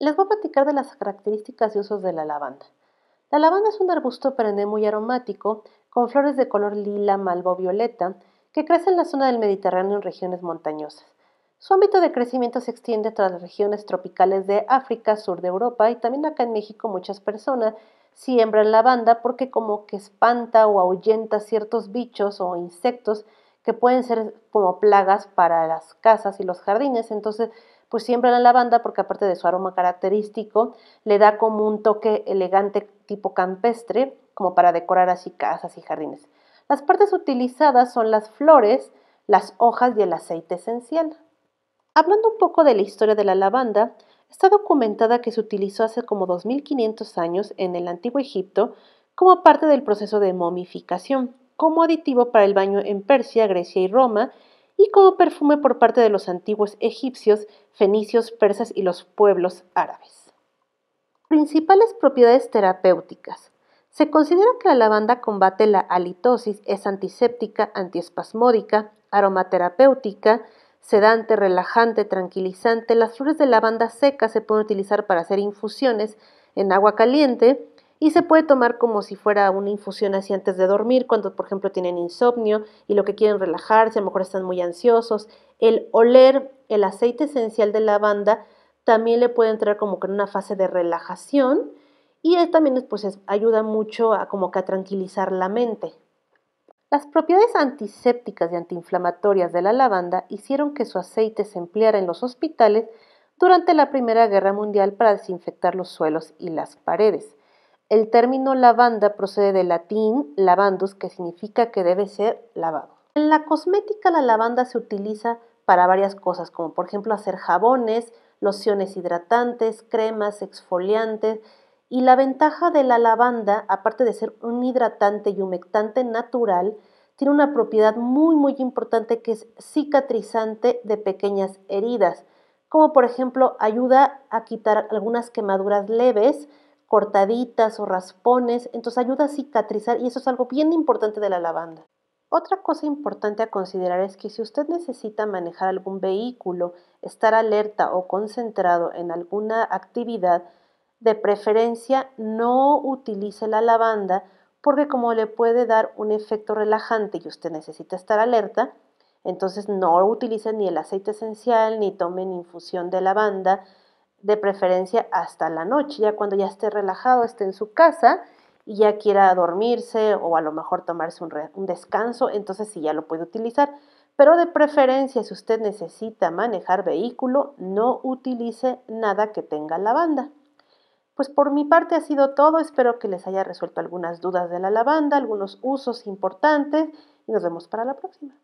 Les voy a platicar de las características y usos de la lavanda. La lavanda es un arbusto perenne muy aromático, con flores de color lila, malvo, violeta, que crece en la zona del Mediterráneo en regiones montañosas. Su ámbito de crecimiento se extiende tras las regiones tropicales de África, sur de Europa y también acá en México muchas personas siembran lavanda porque como que espanta o ahuyenta ciertos bichos o insectos que pueden ser como plagas para las casas y los jardines. Entonces pues siempre la lavanda porque aparte de su aroma característico, le da como un toque elegante tipo campestre, como para decorar así casas y jardines. Las partes utilizadas son las flores, las hojas y el aceite esencial. Hablando un poco de la historia de la lavanda, está documentada que se utilizó hace como 2500 años en el antiguo Egipto como parte del proceso de momificación, como aditivo para el baño en Persia, Grecia y Roma, y como perfume por parte de los antiguos egipcios, fenicios, persas y los pueblos árabes. Principales propiedades terapéuticas. Se considera que la lavanda combate la halitosis, es antiséptica, antiespasmódica, aromaterapéutica, sedante, relajante, tranquilizante. Las flores de lavanda seca se pueden utilizar para hacer infusiones en agua caliente y se puede tomar como si fuera una infusión así antes de dormir, cuando por ejemplo tienen insomnio y lo que quieren relajarse, a lo mejor están muy ansiosos. El oler el aceite esencial de lavanda también le puede entrar como que en una fase de relajación y también pues ayuda mucho a como que a tranquilizar la mente. Las propiedades antisépticas y antiinflamatorias de la lavanda hicieron que su aceite se empleara en los hospitales durante la Primera Guerra Mundial para desinfectar los suelos y las paredes. El término lavanda procede del latín lavandus, que significa que debe ser lavado. En la cosmética la lavanda se utiliza para varias cosas, como por ejemplo hacer jabones, lociones hidratantes, cremas, exfoliantes. Y la ventaja de la lavanda, aparte de ser un hidratante y humectante natural, tiene una propiedad muy muy importante que es cicatrizante de pequeñas heridas, como por ejemplo ayuda a quitar algunas quemaduras leves, cortaditas o raspones, entonces ayuda a cicatrizar y eso es algo bien importante de la lavanda. Otra cosa importante a considerar es que si usted necesita manejar algún vehículo, estar alerta o concentrado en alguna actividad, de preferencia no utilice la lavanda porque como le puede dar un efecto relajante y usted necesita estar alerta, entonces no utilice ni el aceite esencial ni tomen infusión de lavanda, de preferencia hasta la noche, ya cuando ya esté relajado, esté en su casa y ya quiera dormirse o a lo mejor tomarse un, descanso, entonces sí ya lo puede utilizar. Pero de preferencia, si usted necesita manejar vehículo, no utilice nada que tenga lavanda. Pues por mi parte ha sido todo, espero que les haya resuelto algunas dudas de la lavanda, algunos usos importantes y nos vemos para la próxima.